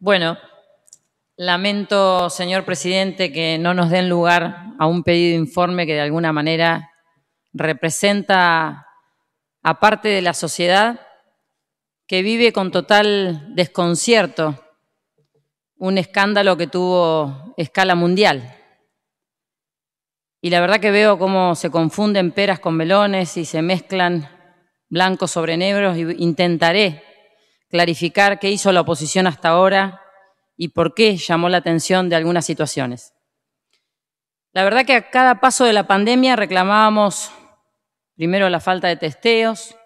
Bueno, lamento, señor presidente, que no nos den lugar a un pedido de informe que de alguna manera representa a parte de la sociedad que vive con total desconcierto un escándalo que tuvo escala mundial. Y la verdad que veo cómo se confunden peras con melones y se mezclan blancos sobre negros y intentaré clarificar qué hizo la oposición hasta ahora y por qué llamó la atención de algunas situaciones. La verdad que a cada paso de la pandemia reclamábamos primero la falta de testeos,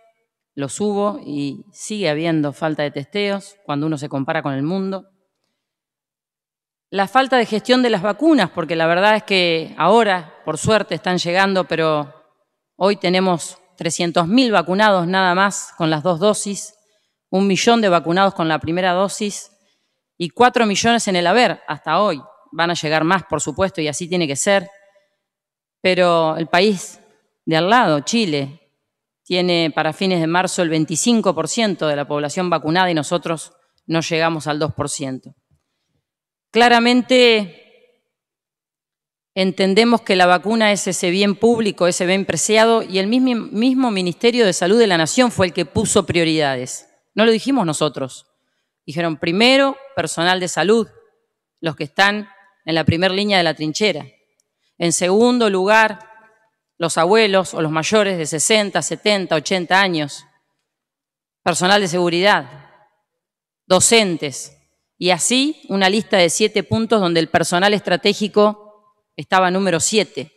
los hubo y sigue habiendo falta de testeos cuando uno se compara con el mundo. La falta de gestión de las vacunas, porque la verdad es que ahora, por suerte, están llegando, pero hoy tenemos 300.000 vacunados nada más con las dos dosis un millón de vacunados con la primera dosis y cuatro millones en el haber hasta hoy. Van a llegar más, por supuesto, y así tiene que ser. Pero el país de al lado, Chile, tiene para fines de marzo el 25% de la población vacunada y nosotros no llegamos al 2%. Claramente entendemos que la vacuna es ese bien público, ese bien preciado, y el mismo, mismo Ministerio de Salud de la Nación fue el que puso prioridades. No lo dijimos nosotros. Dijeron primero personal de salud, los que están en la primera línea de la trinchera. En segundo lugar, los abuelos o los mayores de 60, 70, 80 años. Personal de seguridad, docentes. Y así una lista de siete puntos donde el personal estratégico estaba número siete.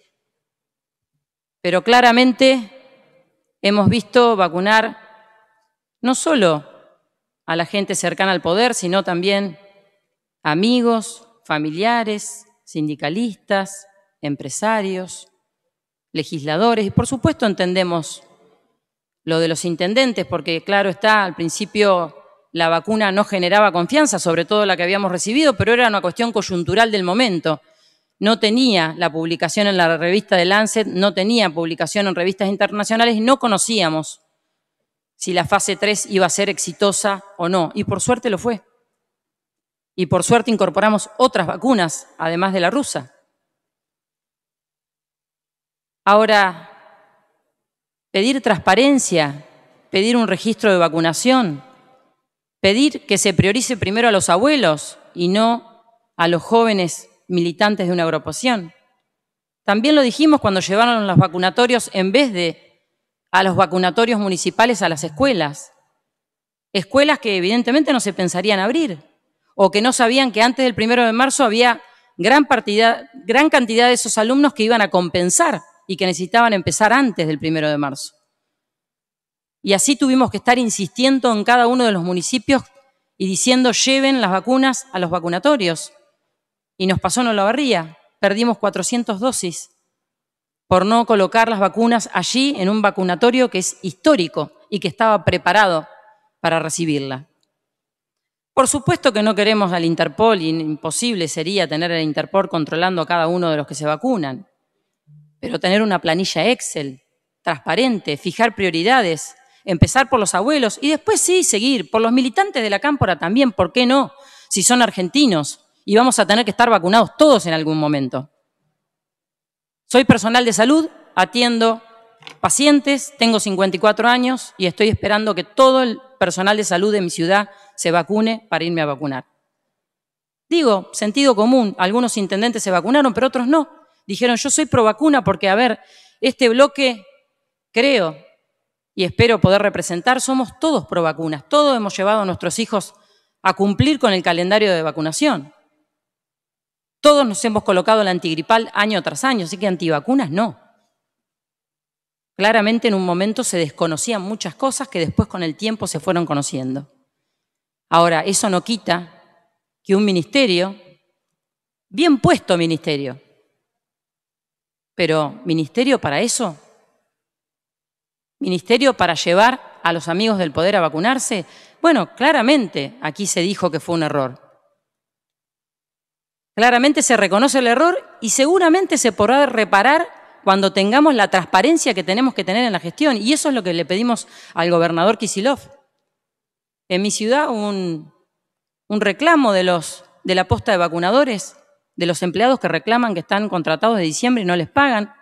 Pero claramente hemos visto vacunar no solo a la gente cercana al poder, sino también amigos, familiares, sindicalistas, empresarios, legisladores, y por supuesto entendemos lo de los intendentes, porque claro está, al principio la vacuna no generaba confianza, sobre todo la que habíamos recibido, pero era una cuestión coyuntural del momento. No tenía la publicación en la revista de Lancet, no tenía publicación en revistas internacionales no conocíamos si la fase 3 iba a ser exitosa o no. Y por suerte lo fue. Y por suerte incorporamos otras vacunas, además de la rusa. Ahora, pedir transparencia, pedir un registro de vacunación, pedir que se priorice primero a los abuelos y no a los jóvenes militantes de una agrupación. También lo dijimos cuando llevaron los vacunatorios en vez de a los vacunatorios municipales a las escuelas. Escuelas que evidentemente no se pensarían abrir o que no sabían que antes del primero de marzo había gran, cantidad de esos alumnos que iban a compensar y que necesitaban empezar antes del primero de marzo. Y así tuvimos que estar insistiendo en cada uno de los municipios y diciendo lleven las vacunas a los vacunatorios. Y nos pasó en Olavarría, perdimos 400 dosis por no colocar las vacunas allí en un vacunatorio que es histórico y que estaba preparado para recibirla. Por supuesto que no queremos al Interpol, imposible sería tener al Interpol controlando a cada uno de los que se vacunan, pero tener una planilla Excel transparente, fijar prioridades, empezar por los abuelos y después sí seguir por los militantes de la cámpora también, ¿por qué no? Si son argentinos y vamos a tener que estar vacunados todos en algún momento. Soy personal de salud, atiendo pacientes, tengo 54 años y estoy esperando que todo el personal de salud de mi ciudad se vacune para irme a vacunar. Digo, sentido común, algunos intendentes se vacunaron, pero otros no. Dijeron, yo soy pro vacuna porque, a ver, este bloque, creo y espero poder representar, somos todos pro vacunas, todos hemos llevado a nuestros hijos a cumplir con el calendario de vacunación. Todos nos hemos colocado el antigripal año tras año, así que antivacunas no. Claramente en un momento se desconocían muchas cosas que después con el tiempo se fueron conociendo. Ahora, eso no quita que un ministerio, bien puesto ministerio, pero ministerio para eso, ministerio para llevar a los amigos del poder a vacunarse, bueno, claramente aquí se dijo que fue un error. Claramente se reconoce el error y seguramente se podrá reparar cuando tengamos la transparencia que tenemos que tener en la gestión. Y eso es lo que le pedimos al gobernador Kisilov. En mi ciudad un, reclamo de, los, de la posta de vacunadores, de los empleados que reclaman que están contratados de diciembre y no les pagan.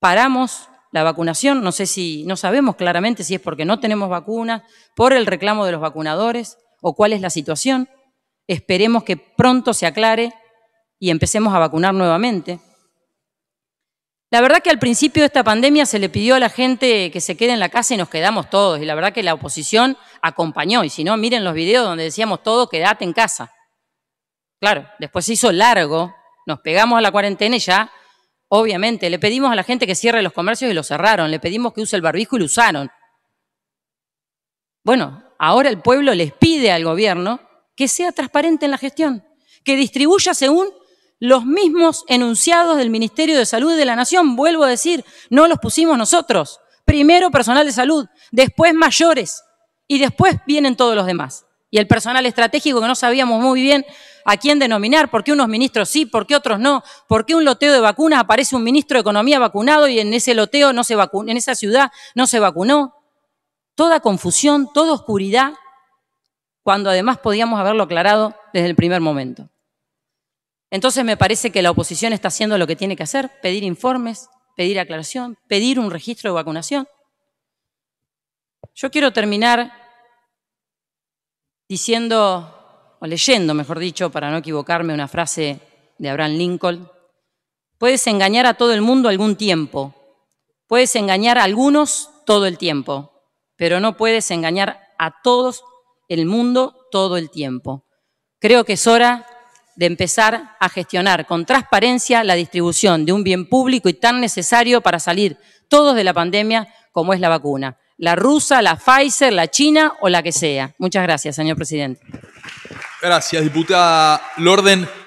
Paramos la vacunación, no sé si, no sabemos claramente si es porque no tenemos vacunas, por el reclamo de los vacunadores o cuál es la situación. Esperemos que pronto se aclare y empecemos a vacunar nuevamente. La verdad que al principio de esta pandemia se le pidió a la gente que se quede en la casa y nos quedamos todos. Y la verdad que la oposición acompañó. Y si no, miren los videos donde decíamos todo, quédate en casa. Claro, después se hizo largo, nos pegamos a la cuarentena y ya, obviamente, le pedimos a la gente que cierre los comercios y lo cerraron. Le pedimos que use el barbijo y lo usaron. Bueno, ahora el pueblo les pide al gobierno que sea transparente en la gestión, que distribuya según los mismos enunciados del Ministerio de Salud de la Nación. Vuelvo a decir, no los pusimos nosotros. Primero personal de salud, después mayores y después vienen todos los demás. Y el personal estratégico que no sabíamos muy bien a quién denominar, por qué unos ministros sí, por qué otros no, por qué un loteo de vacunas aparece un ministro de Economía vacunado y en ese loteo no se vacunó, en esa ciudad no se vacunó. Toda confusión, toda oscuridad cuando además podíamos haberlo aclarado desde el primer momento. Entonces me parece que la oposición está haciendo lo que tiene que hacer, pedir informes, pedir aclaración, pedir un registro de vacunación. Yo quiero terminar diciendo, o leyendo, mejor dicho, para no equivocarme, una frase de Abraham Lincoln. Puedes engañar a todo el mundo algún tiempo, puedes engañar a algunos todo el tiempo, pero no puedes engañar a todos el mundo todo el tiempo. Creo que es hora de empezar a gestionar con transparencia la distribución de un bien público y tan necesario para salir todos de la pandemia como es la vacuna, la rusa, la Pfizer, la China o la que sea. Muchas gracias, señor presidente. Gracias, diputada Lorden.